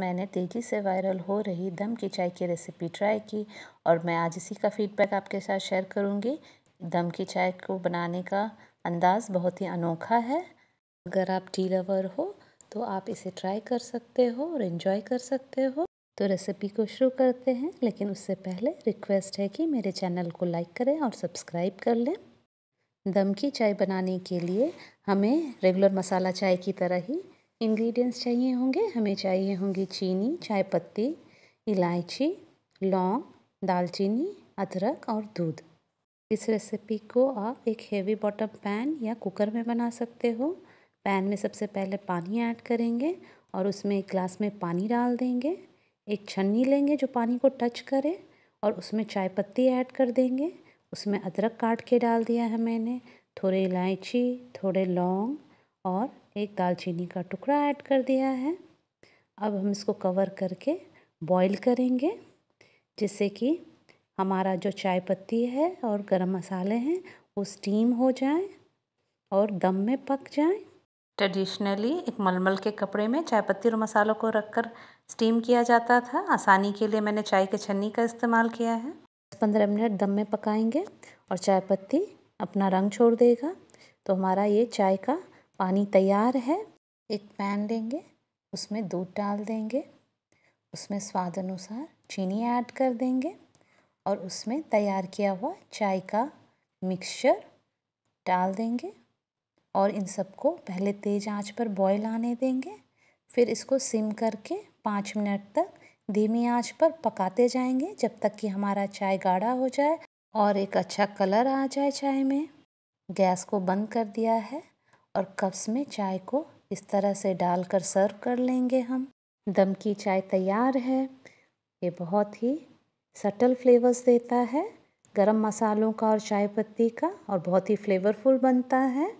मैंने तेज़ी से वायरल हो रही दम की चाय की रेसिपी ट्राई की और मैं आज इसी का फीडबैक आपके साथ शेयर करूंगी दम की चाय को बनाने का अंदाज़ बहुत ही अनोखा है अगर आप टी लवर हो तो आप इसे ट्राई कर सकते हो और इन्जॉय कर सकते हो तो रेसिपी को शुरू करते हैं लेकिन उससे पहले रिक्वेस्ट है कि मेरे चैनल को लाइक करें और सब्सक्राइब कर लें दम की चाय बनाने के लिए हमें रेगुलर मसाला चाय की तरह ही इंग्रेडिएंट्स चाहिए होंगे हमें चाहिए होंगे चीनी चाय पत्ती इलायची लौंग दालचीनी अदरक और दूध इस रेसिपी को आप एक हेवी बॉटम पैन या कुकर में बना सकते हो पैन में सबसे पहले पानी ऐड करेंगे और उसमें एक ग्लास में पानी डाल देंगे एक छन्नी लेंगे जो पानी को टच करे और उसमें चाय पत्ती ऐड कर देंगे उसमें अदरक काट के डाल दिया है मैंने थोड़े इलायची थोड़े लौंग और एक दालचीनी का टुकड़ा ऐड कर दिया है अब हम इसको कवर करके बॉईल करेंगे जिससे कि हमारा जो चाय पत्ती है और गरम मसाले हैं वो स्टीम हो जाए और दम में पक जाए ट्रेडिशनली एक मलमल के कपड़े में चाय पत्ती और मसालों को रखकर स्टीम किया जाता था आसानी के लिए मैंने चाय के छन्नी का इस्तेमाल किया है दस पंद्रह मिनट दम में पकाएंगे और चाय पत्ती अपना रंग छोड़ देगा तो हमारा ये चाय का पानी तैयार है एक पैन लेंगे उसमें दूध डाल देंगे उसमें स्वाद अनुसार चीनी ऐड कर देंगे और उसमें तैयार किया हुआ चाय का मिक्सचर डाल देंगे और इन सबको पहले तेज़ आंच पर बॉईल आने देंगे फिर इसको सिम करके पाँच मिनट तक धीमी आंच पर पकाते जाएंगे जब तक कि हमारा चाय गाढ़ा हो जाए और एक अच्छा कलर आ जाए चाय में गैस को बंद कर दिया है और कप्स में चाय को इस तरह से डालकर सर्व कर लेंगे हम दम की चाय तैयार है ये बहुत ही सटल फ्लेवर्स देता है गरम मसालों का और चाय पत्ती का और बहुत ही फ्लेवरफुल बनता है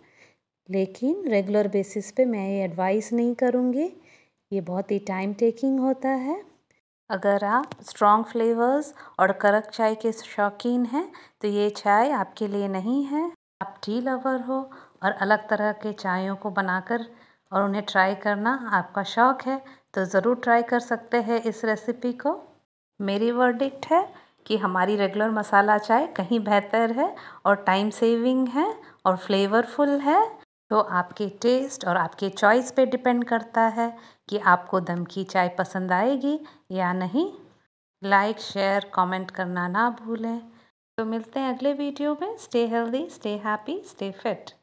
लेकिन रेगुलर बेसिस पे मैं ये एडवाइस नहीं करूँगी ये बहुत ही टाइम टेकिंग होता है अगर आप स्ट्रॉन्ग फ्लेवर्स और कड़क चाय के शौकीन हैं तो ये चाय आपके लिए नहीं है आप टी लवर हो और अलग तरह के चायों को बनाकर और उन्हें ट्राई करना आपका शौक़ है तो ज़रूर ट्राई कर सकते हैं इस रेसिपी को मेरी वर्डिक्ट है कि हमारी रेगुलर मसाला चाय कहीं बेहतर है और टाइम सेविंग है और फ्लेवरफुल है तो आपके टेस्ट और आपके चॉइस पे डिपेंड करता है कि आपको दम की चाय पसंद आएगी या नहीं लाइक शेयर कमेंट करना ना भूलें तो मिलते हैं अगले वीडियो में stay healthy stay happy stay fit